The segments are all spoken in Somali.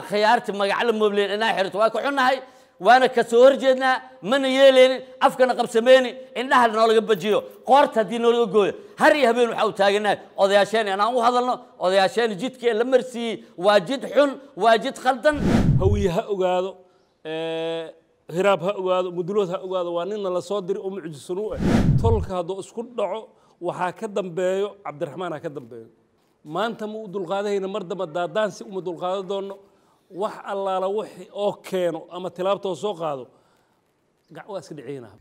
akhyaarti magaca la mooblin inaa xirto waa ku xunnahay waana ka soo horjeednaa mana yeelaynin afkana qabsameyni indhaha noolaga bajiyo qoorta haddii noolaga gooyo har iyo habeen waxaa u taaganahay odayaasheen inaan u hadalno odayaasheen jidkee la marsiiyey waa jid xun waa jid khaldan hawiye ha ogaado hiraab ha ogaado mudulood ha ogaado waa ninna lasoo diri oo mucjisanuu ah tolka hadduu isku dhaco waxaa ka dambeeyo cabdiraxmaan ha ka dambeeyo maanta ma u dulqaadahayna mar dambe daadaansi uma dulqaadan doonno wax allaala w oo keeno ama tilaabtoo soo qaado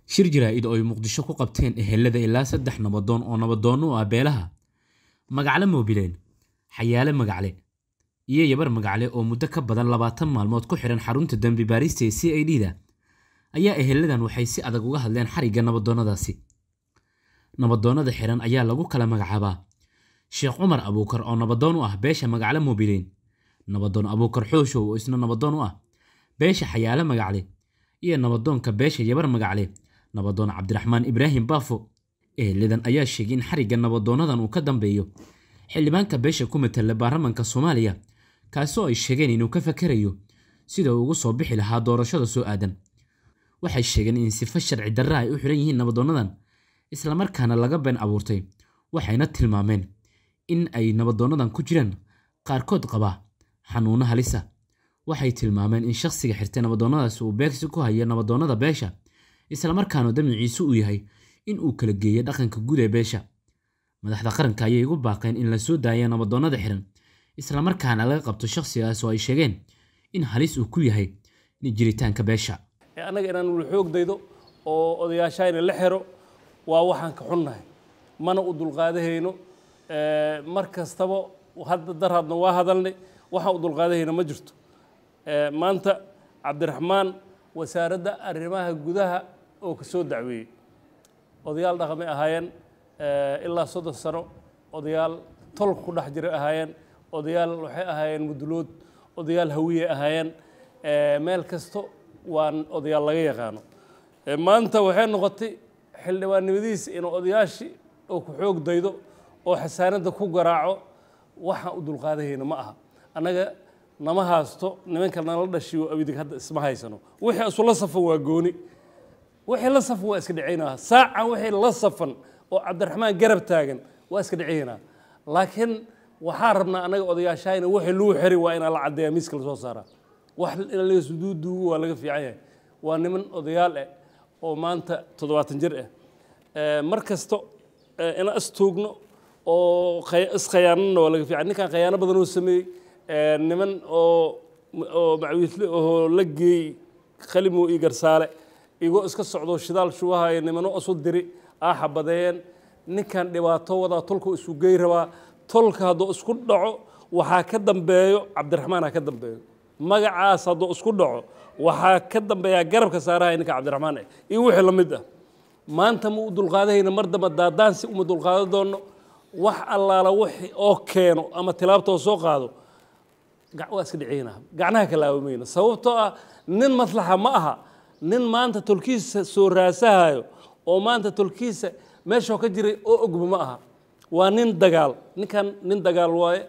shir jaraa-id oo ay muqdisho ku qabteen ehelada ilaa saddex nabadoon oo nabadoonno u ah beelaha magacle moobileen xayaale magacle iyo yabar magacle oo muddo ka badan labaatan maalmood ku xiran xarunta dembi baarista ee c a d da ayaa eheladan waxay si adag uga hadleen xarigga nabadoonnadaasi nabadoonnada xiran ayaa lagu kala magacaabaa sheekh cumar abuukar oo nabadoon u ah beesha magacle moobileen nabadoon abuukar xooshow oo isna nabadoon u ah beesha xayaale magacle iyo nabadoonka beesha yabar magacle nabadoon cabdiraxmaan ibraahim baafo eelidan ayaa sheegay in xarigga nabadoonadan uu ka dambeeyo xildhibaanka beesha ku matala baarlamanka soomaaliya kaasoo ay sheegeen inuu ka fakarayo sida uu ugu soo bixi lahaa doorashada soo aadan waxay sheegeen in sifo sharci darra ay u xiran yihiin nabadoonadan islamarkaana laga been abuurtay waxayna tilmaameen in ay nabadoonadan ku jiraan qaarkood qabaa xanuuno halisa waxay tilmaameen in shakhsiga xirtay nabadoonadaas uu beegsi ku haya nabadoonnada beesha islamarkaana damiciisu uu yahay in uu kala geeyo dhaqanka guud ee beesha madaxda qaranka ayay igu baaqeen in la soo daaya nabadoonnada xiran islamarkaana laga qabto shaqsigaas oo ay sheegeen in halis uu ku yahay jiritaanka beesha e, annaga inaan ula daydo oo odayaashaa la xiro waa waxaan ka xunnahay mana u dulqaadahayno e, mar kastaba hadda dar waa hadalnay waxaan u dulqaadahayna ma jirto maanta cabdiraxmaan wasaaradda arrimaha gudaha oo ka soo dacweeyey odayaal dhaqamay ahaayeen ilaa soddon sano odayaal tol ku dhex jira ahaayeen odayaal waxay ahaayeen mudulood odayaal hawiye ahaayeen meel kasta waan odayaal laga yaqaano maanta waxay noqotay xildhibaannimadiisa inuu odayaashi oo ku xoog daydo oo xasaanadda ku garaaco waxaan u dulqaadahayna ma aha annaga nama haasto nimanka nala dhashiyo abidig hadda isma haysano wixii isula safan waa gooni wixii la safan waa iska dhicayna saacan wixii la safan oo cabdiraxmaan garab taagan waa iska dhicayna laakiin waxaa rabnaa annaga odayaashaayna wixii lagu xiri waa inaa la caddeeyaa miiska la saaraa wax in laisuduuduugo waa laga fiican yahay waa niman odayaal ah oo maanta toddobaatan jir ah mar kasta inaan istoogno oo iskhayaanana waa laga fiican ninkan khayaano badan oo sameeyey niman oo oo macwiisle ahoo la geey khalimow iyo garsaale igoo iska socdo shidaal shubahayo nimano isu diri aaxa ah, badeeyeen ninkan dhibaato wadaa tolkuu isu gey rabaa tolka hadduu isku dhaco waxaa ka dambeeyo cabdiraxmaan ha ka dambeeyo magacaas hadduu isku dhaco waxaa ka dambeeyaa garabka saarahaya ninka cabdiraxmaan ah iyo wixii la mid ah maanta ma u dulqaadahayna mar damba daadaansi uma dulqaadan doonno wax allaala wixii oo keeno ama tilaabtoo soo qaado waa iska dhiceyna gacnaha ka kalaawamayna sababtoo ah nin maslaxa ma aha nin maanta tolkiisa soo raasahayo oo maanta tolkiisa meeshoo ka jiray oo ogba ma aha waa nin dagaal ninkan nin dagaal waaye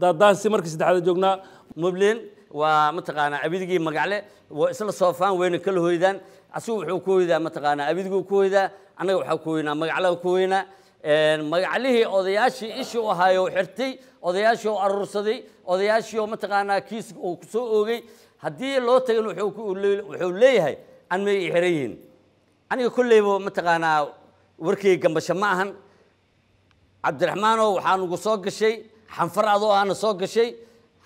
daadaansi markii saddexaada joognaa mubleen waa mataqaanaa abidigii magacle waa isla soofaan wayna kala hoydaan asigu wuxuu ku hoydaa mataqaanaa abidguu ku hoydaa annaga waxaa ku hoynaa magaclaha ku hoynaa magaclihii odayaashii ishii u ahaayo xirtay odayaashii oo aruursaday odayaashii oo mataqaanaa kiiska uu kusoo oogay haddii loo tagan wuxuu leeyahay canmay i xiran yihiin aniga kolleyba mataqaanaa warkii gambasho ma ahan cabdiraxmaanow waxaa nugu soo gashay xanfar adoo ahna soo gashay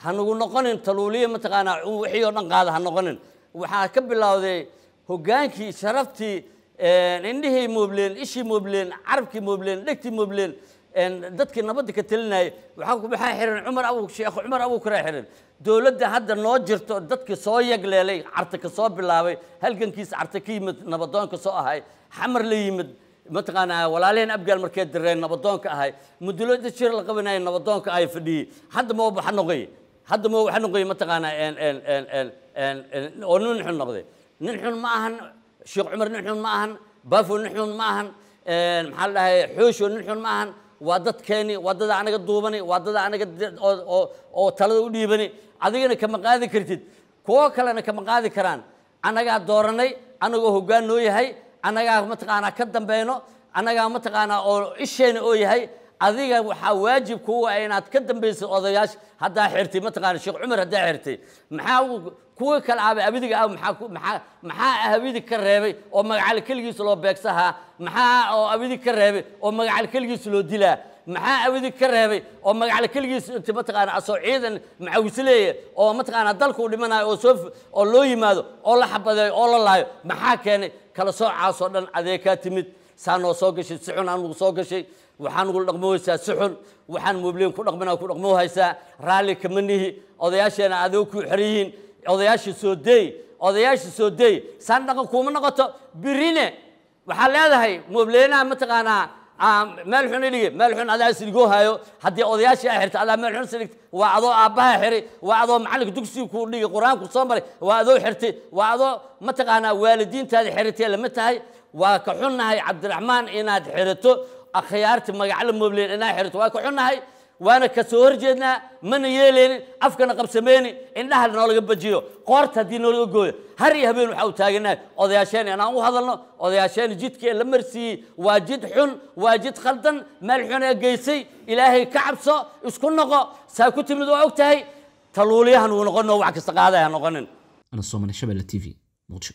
hanagu noqonin taluuliya mataqaanaa wixii oo dhan qaada ha noqonin waxaa ka bilowday hoggaankii sharaftii indhihii muubleen ishii muubleen carabkii muubleen dhegtii muubleen dadkii nabadda ka telinaya waxaa ku maxaa xihan cumar abu sheekh cumar abuukaraa xihan dowladda hadda noo jirto dadkii soo yagleelay carta ka soo bilaabay halgankiisa carta ka yimid nabadoonka soo ahay xamar la yimid mataqaanaa walaalaheen abgaal markay direen nabadoonka ahay mudulada jir la qabanaya nabadoonka ahay fadhiyey hadda ma waxa noqoy hadda ma waxa noqoy mataqaanaa oo nin xun noqday nin xun ma ahan sheekh cumar nin xun ma ahan baafo nin xun ma ahan eh, maxaa la dhahay xoosho nin xun ma ahan waa dadkeeni waa dada anaga duubani waa dada anaga oo talada u dhiibani adigana kama qaadi kartid kuwo kalena kama qaadi karaan annagaa dooranay anagoo hoggaan noo yahay annagaa mataqaanaa ka dambeyno annagaa mataqaanaa oo isheena oo yahay adiga waxaa waajib kuu inaad ka dambaysid odayaasha haddaa xirtay mataqaana sheekh cumar haddaa xirtay maxaa kuwa kala aaba abidiga ah maxaa maxaa abidig ka reebay oo magacal keligiis loo beegsahaa maxaa oo abidig ka reebay oo magacal keligiis loo dilaa maxaa abidig ka reebay oo magacal keligiis inta mataqaana asoo ciidan macawisleeya oo mataqaana dalkuu dhimanayo oo soo oo loo yimaado oo la xabadeeyo oo la laayo maxaa keenay kala soocaasoo dhan adeekaa timid saanoo soo gashay si anugu soo gashay waxaan dhaqmoohaysaa si waxaan mubliin ku dhaqmina ku dhaqmoohaysaa raalli kama nihi odayaasheena adigo ku xeryihiin odayaashii soo deey odayaashii soo deey saan dhaqan kuuma noqoto birine waxaa leedahay mubleenaha mataqaanaa ah, meel xun idhige meel xun adaa isdhigoo hayo haddii odayaashii a xirta adaa meel xun isdhigta waa adoo aabbaha xiri waa adoo macalinka dugsiga kuu dhigi qur-aanku soo maray waa adoo xirtay waa adoo mataqaanaa waalidiintaada xiritae lama tahay waa ka xunnahay cabdiraxmaan inaad xidhato akhyaarti magacle moblen inaad xidhato waa ka xunnahay waana ka horjeednaa mana yeeleynin afkana qabsameyni indhaha noolaga bajiyo qoorta haddii noolaga gooyo har iyo habeen waxaa u taaganahay odayaasheen inaan u hadalno odayaasheen jidkii la marsiiyey waa jid xun waa jid khaldan meel xun ee geysay ilaahay ka cabso isku noqo saa ku timid waa og tahay taluuliyahan wuu noqon wax kasta qaadaya noqonin ana soomane shabelle t v muqdisho